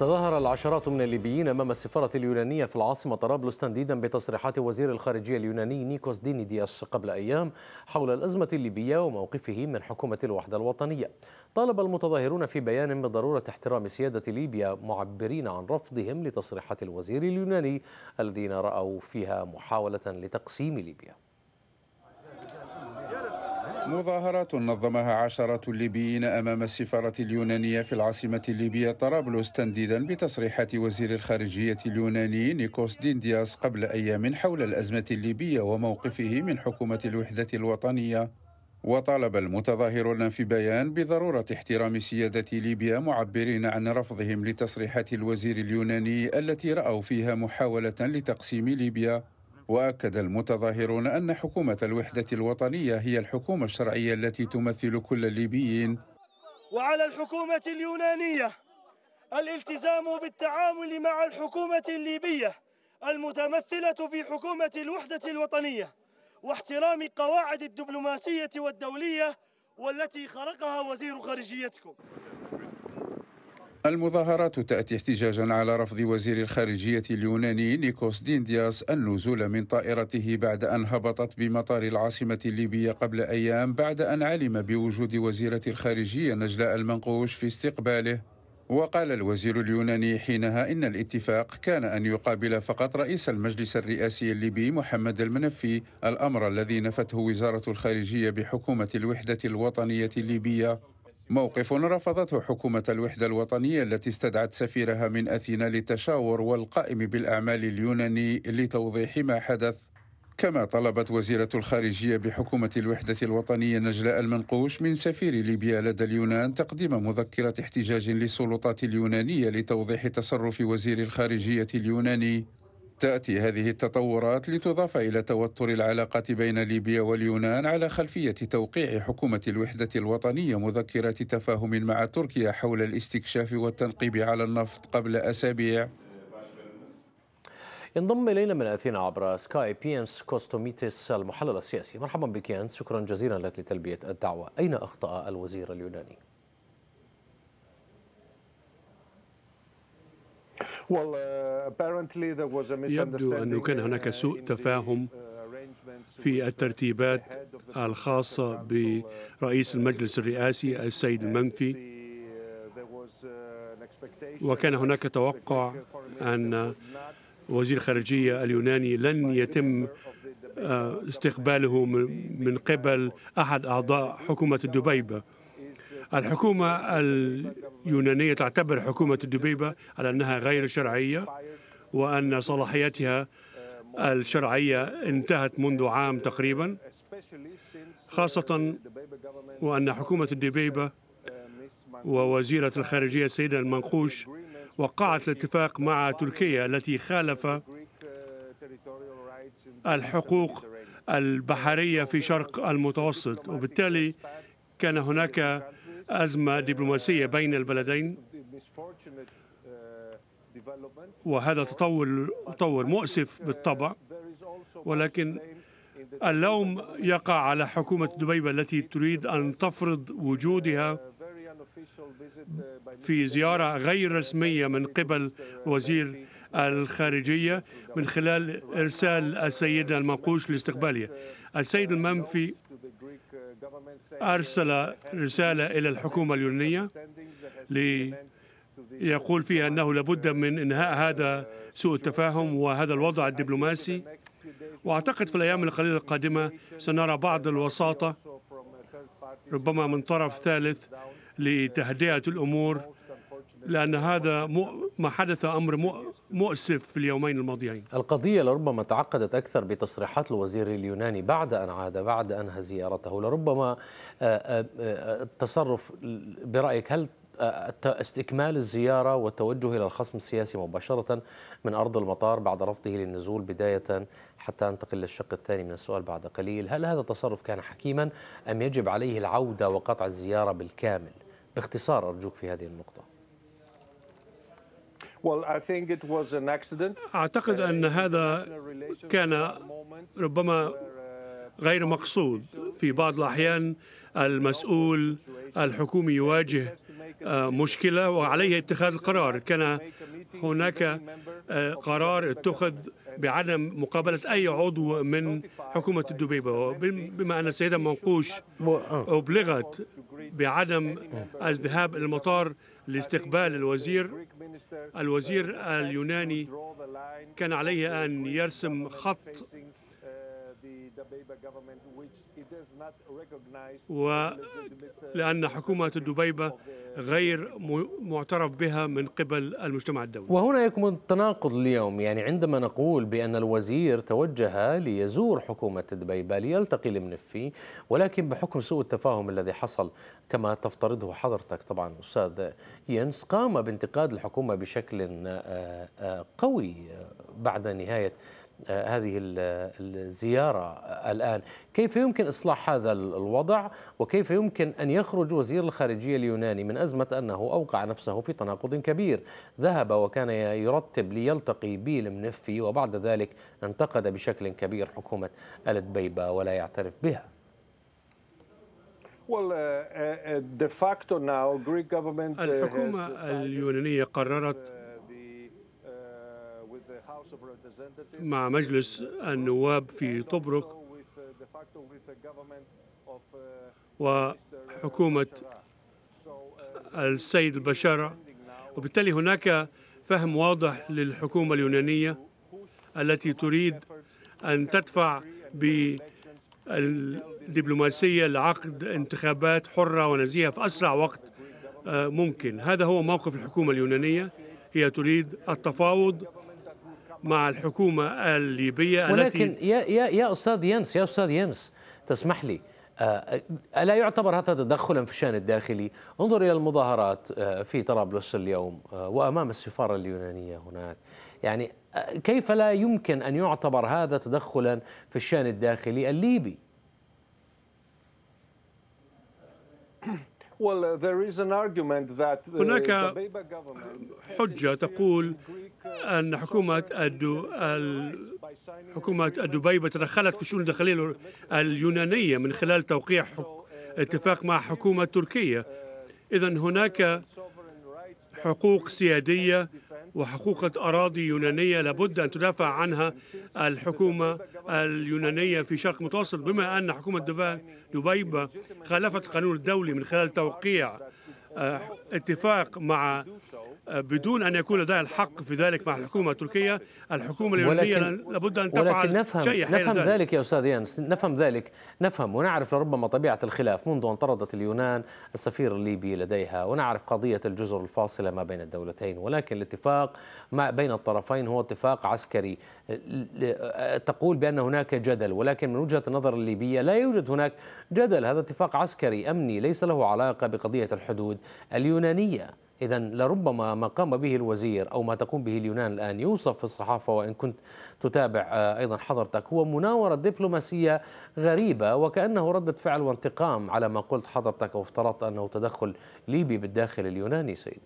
تظاهر العشرات من الليبيين أمام السفارة اليونانية في العاصمة طرابلس تنديدا بتصريحات وزير الخارجية اليوناني نيكوس دينيدياس قبل أيام حول الأزمة الليبية وموقفه من حكومة الوحدة الوطنية طالب المتظاهرون في بيان بضرورة احترام سيادة ليبيا معبرين عن رفضهم لتصريحات الوزير اليوناني الذين رأوا فيها محاولة لتقسيم ليبيا مظاهرات نظمها عشرة الليبيين أمام السفارة اليونانية في العاصمة الليبية طرابلس تنديدا بتصريحات وزير الخارجية اليوناني نيكوس ديندياس قبل أيام حول الأزمة الليبية وموقفه من حكومة الوحدة الوطنية وطالب المتظاهرون في بيان بضرورة احترام سيادة ليبيا معبرين عن رفضهم لتصريحات الوزير اليوناني التي رأوا فيها محاولة لتقسيم ليبيا واكد المتظاهرون ان حكومه الوحده الوطنيه هي الحكومه الشرعيه التي تمثل كل الليبيين وعلى الحكومه اليونانيه الالتزام بالتعامل مع الحكومه الليبيه المتمثله في حكومه الوحده الوطنيه واحترام قواعد الدبلوماسيه والدوليه والتي خرقها وزير خارجيتكم المظاهرات تأتي احتجاجا على رفض وزير الخارجية اليوناني نيكوس ديندياس النزول من طائرته بعد أن هبطت بمطار العاصمة الليبية قبل أيام بعد أن علم بوجود وزيرة الخارجية نجلاء المنقوش في استقباله وقال الوزير اليوناني حينها إن الاتفاق كان أن يقابل فقط رئيس المجلس الرئاسي الليبي محمد المنفي الأمر الذي نفته وزارة الخارجية بحكومة الوحدة الوطنية الليبية موقف رفضته حكومة الوحدة الوطنية التي استدعت سفيرها من أثينا للتشاور والقائم بالأعمال اليوناني لتوضيح ما حدث كما طلبت وزيرة الخارجية بحكومة الوحدة الوطنية نجلاء المنقوش من سفير ليبيا لدى اليونان تقديم مذكرة احتجاج للسلطات اليونانية لتوضيح تصرف وزير الخارجية اليوناني تأتي هذه التطورات لتضاف إلى توتر العلاقة بين ليبيا واليونان على خلفية توقيع حكومة الوحدة الوطنية مذكرة تفاهم مع تركيا حول الاستكشاف والتنقيب على النفط قبل أسابيع ينضم إلينا من أثينا عبر سكاي بيانس كوستوميتس المحلل السياسي مرحبا بك يانس شكرا جزيلا لك لتلبية الدعوة أين أخطأ الوزير اليوناني؟ Uh, يبدو أنه كان هناك uh, سوء uh, تفاهم في الترتيبات الخاصة برئيس المجلس الرئاسي السيد المنفي وكان هناك توقع أن وزير الخارجية اليوناني لن يتم آه، استقباله من قبل أحد أعضاء حكومة الدبيبة الحكومة اليونانية تعتبر حكومة الدبيبة على أنها غير شرعية وأن صلاحيتها الشرعية انتهت منذ عام تقريبا خاصة وأن حكومة الدبيبة ووزيرة الخارجية السيدة المنقوش وقعت الاتفاق مع تركيا التي خالف الحقوق البحرية في شرق المتوسط وبالتالي كان هناك أزمة دبلوماسية بين البلدين وهذا تطور تطور مؤسف بالطبع ولكن اللوم يقع على حكومة دبي التي تريد أن تفرض وجودها في زيارة غير رسمية من قبل وزير الخارجية من خلال إرسال السيدة المنقوش لاستقبالها السيد المنفي أرسل رسالة إلى الحكومة اليونانية ليقول فيها أنه لابد من إنهاء هذا سوء التفاهم وهذا الوضع الدبلوماسي وأعتقد في الأيام القليلة القادمة سنرى بعض الوساطة ربما من طرف ثالث لتهدئة الأمور لأن هذا ما حدث أمر مؤسف في اليومين الماضيين القضية لربما تعقدت أكثر بتصريحات الوزير اليوناني بعد أن عاد بعد أنهى زيارته لربما آه، آه، آه، التصرف برأيك هل استكمال الزيارة والتوجه إلى الخصم السياسي مباشرة من أرض المطار بعد رفضه للنزول بداية حتى أنتقل للشق الثاني من السؤال بعد قليل هل هذا التصرف كان حكيما أم يجب عليه العودة وقطع الزيارة بالكامل باختصار أرجوك في هذه النقطة أعتقد أن uh, هذا كان ربما uh, غير مقصود في بعض الأحيان المسؤول الحكومي يواجه uh, مشكلة وعليه اتخاذ القرار كان هناك قرار اتخذ بعدم مقابلة أي عضو من حكومة الدبيبة بما أن السيدة منقوش آه. أبلغت بعدم الذهاب الى المطار لاستقبال الوزير الوزير اليوناني كان عليه ان يرسم خط ولأن uh, حكومة دبيبة غير معترف بها من قبل المجتمع الدولي وهنا يكمن التناقض اليوم يعني عندما نقول بأن الوزير توجه ليزور حكومة دبيبة ليلتقي المنفي ولكن بحكم سوء التفاهم الذي حصل كما تفترضه حضرتك طبعا أستاذ ينس قام بانتقاد الحكومة بشكل آه، آه، قوي آه، بعد نهاية هذه الزيارة الآن كيف يمكن إصلاح هذا الوضع وكيف يمكن أن يخرج وزير الخارجية اليوناني من أزمة أنه أوقع نفسه في تناقض كبير ذهب وكان يرتب ليلتقي بالمنفي وبعد ذلك انتقد بشكل كبير حكومة الدبيبة ولا يعترف بها uh, uh, uh, الحكومة اليونانية قررت مع مجلس النواب في طبرق وحكومة السيد البشارة وبالتالي هناك فهم واضح للحكومة اليونانية التي تريد أن تدفع بالدبلوماسية لعقد انتخابات حرة ونزيهة في أسرع وقت آه، ممكن هذا هو موقف الحكومة اليونانية هي تريد التفاوض مع الحكومة الليبية ولكن التي يا يا يا أستاذ ينس يا أستاذ ينس تسمح لي آه، ألا يعتبر هذا تدخلا في الشأن الداخلي؟ انظر إلى المظاهرات آه، في طرابلس اليوم آه، وأمام السفارة اليونانية هناك يعني كيف لا يمكن أن يعتبر هذا تدخلا في الشأن الداخلي الليبي؟ Uh, uh, هناك حجة تقول أن حكومة الدو... حكومة دبي تدخلت في الشؤون الداخلية اليونانية من خلال توقيع حك... اتفاق مع حكومة تركية إذا هناك حقوق سيادية وحقوق أراضي يونانية لابد أن تدافع عنها الحكومة اليونانية في شرق متوسط بما أن حكومة دبي خالفت القانون الدولي من خلال توقيع آه، اتفاق مع آه، بدون ان يكون لديها الحق في ذلك مع الحكومه التركيه، الحكومه الايرانيه لابد ان تفعل ولكن نفهم شيء نفهم ذلك. ذلك يا استاذ يانس، نفهم ذلك، نفهم ونعرف لربما طبيعه الخلاف منذ ان طردت اليونان السفير الليبي لديها، ونعرف قضيه الجزر الفاصله ما بين الدولتين، ولكن الاتفاق ما بين الطرفين هو اتفاق عسكري آه، تقول بان هناك جدل، ولكن من وجهه النظر الليبيه لا يوجد هناك جدل، هذا اتفاق عسكري امني ليس له علاقه بقضيه الحدود. اليونانية إذا لربما ما قام به الوزير أو ما تقوم به اليونان الآن يوصف في الصحافة وإن كنت تتابع آه، أيضا حضرتك هو مناورة دبلوماسية غريبة وكأنه ردة فعل وانتقام على ما قلت حضرتك أو افترضت أنه تدخل ليبي بالداخل اليوناني سيد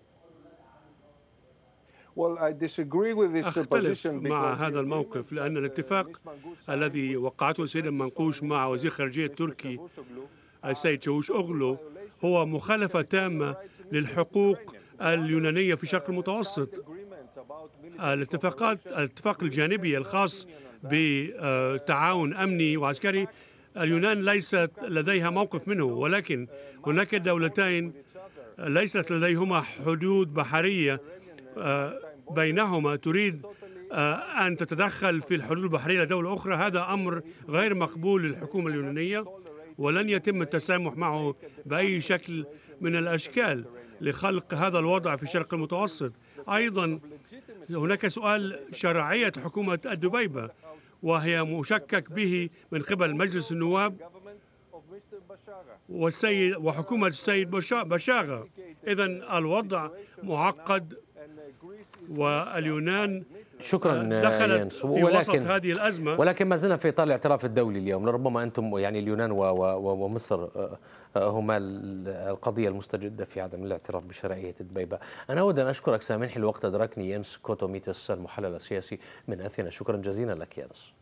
أختلف مع هذا الموقف لأن الاتفاق الذي وقعته السيدة منقوش مع وزير خارجية تركي السيد شوش أغلو هو مخالفة تامة للحقوق اليونانية في الشرق المتوسط الاتفاقات الاتفاق الجانبي الخاص بتعاون أمني وعسكري اليونان ليست لديها موقف منه ولكن هناك دولتين ليست لديهما حدود بحرية آه، بينهما تريد آه، أن تتدخل في الحدود البحرية لدولة أخرى هذا أمر غير مقبول للحكومة اليونانية ولن يتم التسامح معه بأي شكل من الأشكال لخلق هذا الوضع في الشرق المتوسط أيضا هناك سؤال شرعية حكومة الدبيبة وهي مشكك به من قبل مجلس النواب والسيد وحكومة السيد بشاغة إذا الوضع معقد واليونان شكرا آه، آه، دخلت في ولكن وسط هذه الازمه ولكن ما زلنا في اطار الاعتراف الدولي اليوم لربما انتم يعني اليونان ومصر آه، هما القضيه المستجده في عدم الاعتراف بشرعيه دبيبه انا اود ان اشكرك سامحني الوقت ادركني ينس كوتوميتس المحلل السياسي من اثينا شكرا جزيلا لك ينس